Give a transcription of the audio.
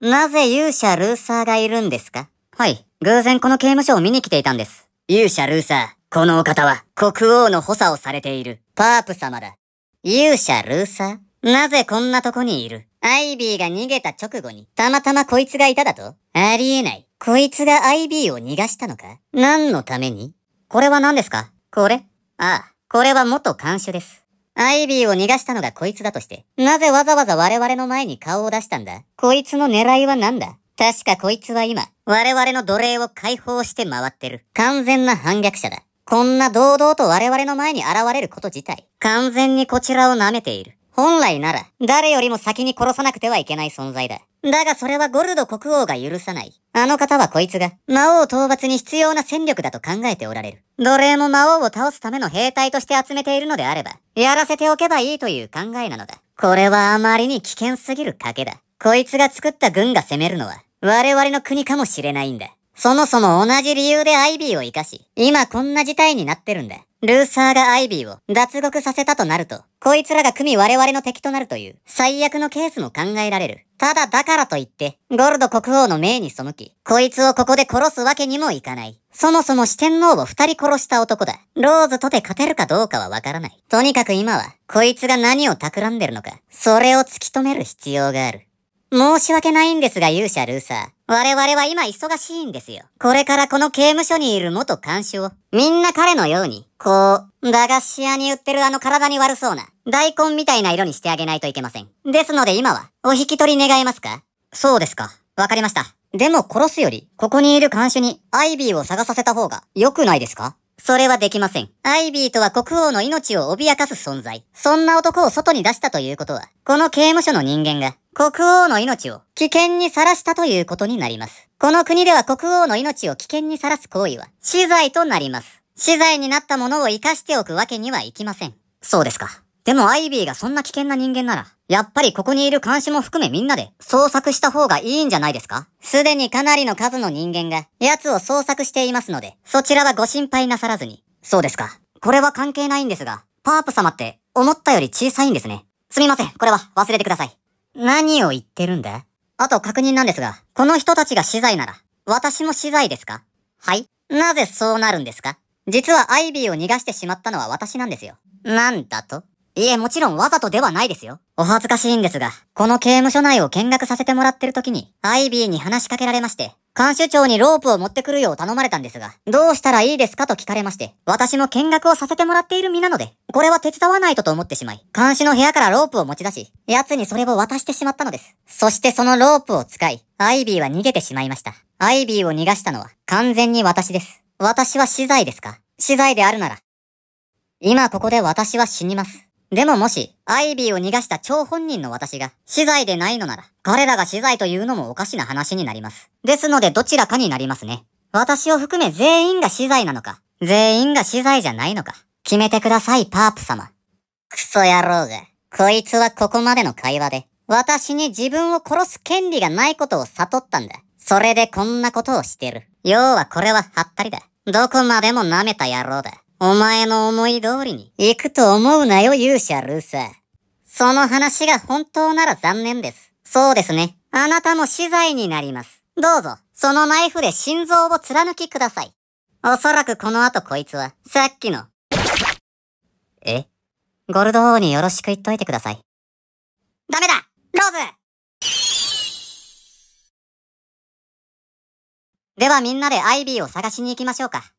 なぜ勇者ルーサーがいるんですかはい。偶然この刑務所を見に来ていたんです。勇者ルーサー、このお方は国王の補佐をされているパープ様だ。勇者ルーサーなぜこんなとこにいるアイビーが逃げた直後に、たまたまこいつがいただとありえない。こいつがアイビーを逃がしたのか何のためにこれは何ですかこれああ、これは元監守です。アイビーを逃がしたのがこいつだとして、なぜわざわざ我々の前に顔を出したんだこいつの狙いは何だ確かこいつは今、我々の奴隷を解放して回ってる。完全な反逆者だ。こんな堂々と我々の前に現れること自体、完全にこちらを舐めている。本来なら、誰よりも先に殺さなくてはいけない存在だ。だがそれはゴルド国王が許さない。あの方はこいつが、魔王討伐に必要な戦力だと考えておられる。奴隷も魔王を倒すための兵隊として集めているのであれば、やらせておけばいいという考えなのだ。これはあまりに危険すぎる賭けだ。こいつが作った軍が攻めるのは、我々の国かもしれないんだ。そもそも同じ理由でアイビーを生かし、今こんな事態になってるんだ。ルーサーがアイビーを脱獄させたとなると、こいつらが組我々の敵となるという最悪のケースも考えられる。ただだからといって、ゴルド国王の命に背き、こいつをここで殺すわけにもいかない。そもそも四天王を二人殺した男だ。ローズとて勝てるかどうかはわからない。とにかく今は、こいつが何を企んでるのか、それを突き止める必要がある。申し訳ないんですが勇者ルーサー。我々は今忙しいんですよ。これからこの刑務所にいる元監視を、みんな彼のようにこう、駄菓子屋に売ってるあの体に悪そうな、大根みたいな色にしてあげないといけません。ですので今は、お引き取り願えますかそうですか。わかりました。でも殺すより、ここにいる監視にアイビーを探させた方が良くないですかそれはできません。アイビーとは国王の命を脅かす存在。そんな男を外に出したということは、この刑務所の人間が国王の命を危険にさらしたということになります。この国では国王の命を危険にさらす行為は死罪となります。資材になったものを生かしておくわけにはいきません。そうですか。でもアイビーがそんな危険な人間なら、やっぱりここにいる監視も含めみんなで捜索した方がいいんじゃないですかすでにかなりの数の人間が奴を捜索していますので、そちらはご心配なさらずに。そうですか。これは関係ないんですが、パープ様って思ったより小さいんですね。すみません、これは忘れてください。何を言ってるんだあと確認なんですが、この人たちが資材なら、私も資材ですかはいなぜそうなるんですか実はアイビーを逃がしてしまったのは私なんですよ。なんだといえ、もちろんわざとではないですよ。お恥ずかしいんですが、この刑務所内を見学させてもらってる時に、アイビーに話しかけられまして、監視長にロープを持ってくるよう頼まれたんですが、どうしたらいいですかと聞かれまして、私も見学をさせてもらっている身なので、これは手伝わないとと思ってしまい、監視の部屋からロープを持ち出し、奴にそれを渡してしまったのです。そしてそのロープを使い、アイビーは逃げてしまいました。アイビーを逃がしたのは完全に私です。私は死罪ですか死罪であるなら。今ここで私は死にます。でももし、アイビーを逃がした張本人の私が、死罪でないのなら、彼らが死罪というのもおかしな話になります。ですのでどちらかになりますね。私を含め全員が死罪なのか、全員が死罪じゃないのか、決めてください、パープ様。クソ野郎が、こいつはここまでの会話で、私に自分を殺す権利がないことを悟ったんだ。それでこんなことをしてる。要はこれはハったりだ。どこまでも舐めた野郎だ。お前の思い通りに行くと思うなよ勇者ルーサー。その話が本当なら残念です。そうですね。あなたも死罪になります。どうぞ、そのナイフで心臓を貫きください。おそらくこの後こいつは、さっきの。えゴルド王によろしく言っといてください。ダメだではみんなでアイビーを探しに行きましょうか。